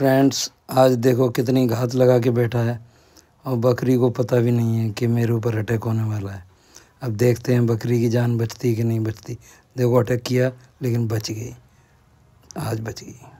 friends आज देखो कितनी घात लगा के बैठा है और बकरी को पता भी नहीं है कि मेरे ऊपर अटैक होने वाला है अब देखते हैं बकरी की जान बचती कि नहीं बचती देखो अटैक किया लेकिन बच गई आज बच गई